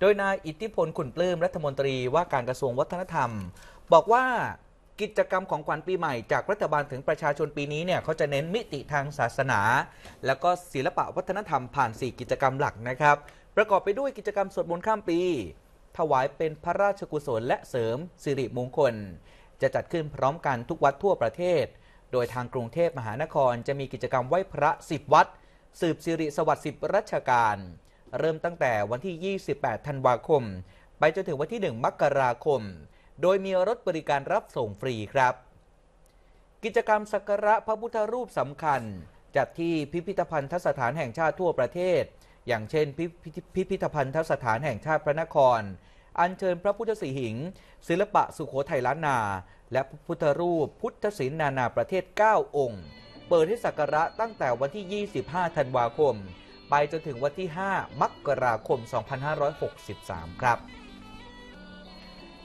โดยนายอิทธิพลขุนปลื้มรัฐมนตรีว่าการกระทรวงวัฒนธรรม บอกว่ากิจกรรมของขวัญปีใหม่จากรัฐบาลถึงประชาชนปีนี้เนี่ยเขาจะเน้นมิติทางศาสนา แล้วก็ศิลปะวัฒนธรรมผ่าน 4 กิจกรรมหลักนะครับประกอบไปด้วยกิจกรรมสวดมนต์ข้ามปี ถวายเป็นพระราชกุศลและเสริม สิริมงคล จะจัดขึ้นพร้อมกันทุกวัดทั่วประเทศ โดยทางกรุงเทพมหานคร จะมีกิจกรรมไหว้พระ10วัดสืบสิริสวัสดิ์10รัชกาลเริ่มตั้งแต่วันที่ 28 ธันวาคม ไปจนถึงวันที่ 1 มกราคม โดยมีรถบริการรับส่งฟรีครับ กิจกรรมสักการะพระพุทธรูปสำคัญ จัดที่พิพิธภัณฑสถานแห่งชาติทั่วประเทศ อย่างเช่นพิพิธภัณฑสถานแห่งชาติพระนคร อัญเชิญพระพุทธสีหิงศิลปะสุขโขทัยล้านนา และพระพุทธรูปพุทธศิลป์นานาประเทศ 9 องค์ เปิดให้สักการะตั้งแต่วันที่ 25 ธันวาคมไปจนถึงวันที่ 5 มกราคม 2563 ครับ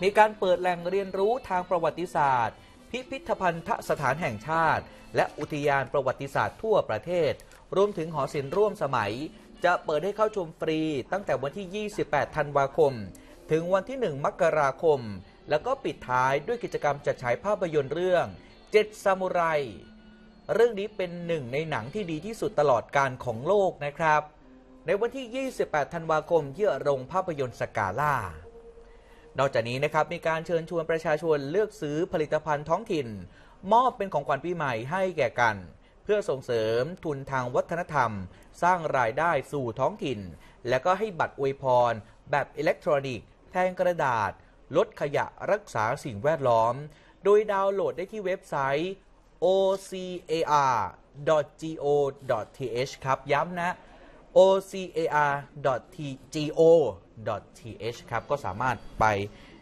มีการเปิดแหล่งเรียนรู้ทางประวัติศาสตร์ พิพิธภัณฑสถานแห่งชาติ และอุทยานประวัติศาสตร์ทั่วประเทศรวมถึงหอศิลป์ร่วมสมัย จะเปิดให้เข้าชมฟรีตั้งแต่วันที่ 28ธันวาคม ถึงวันที่ 1มกราคม แล้วก็ปิดท้ายด้วยกิจกรรมจัดฉายภาพยนตร์เรื่อง7ซามูไรเรื่องนี้เป็นหนึ่งในหนังที่ดีที่สุดตลอดการของโลกนะครับ ในวันที่ 28 ธันวาคมเยื่อโรงภาพยนตร์สกาล่า นอกจากนี้นะครับมีการเชิญชวนประชาชนเลือกซื้อผลิตภัณฑ์ท้องถิ่น มอบเป็นของขวัญปีใหม่ให้แก่กัน เพื่อส่งเสริมทุนทางวัฒนธรรม สร้างรายได้สู่ท้องถิ่น และก็ให้บัตรอวยพร แบบอิเล็กทรอนิกส์ แทนกระดาษ ลดขยะรักษาสิ่งแวดล้อม โดยดาวน์โหลดได้ที่เว็บไซต์ ocar.go.th ครับ ย้ำนะ ocar.go.th ครับ ก็สามารถไป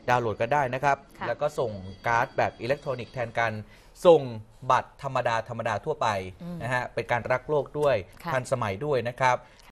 ดาวน์โหลดก็ได้นะครับ แล้วก็ส่งการ์ดแบบอิเล็กทรอนิกส์แทนการส่งบัตรธรรมดาธรรมดาทั่วไปนะฮะเป็นการรักโลกด้วยทันสมัยด้วยนะครับ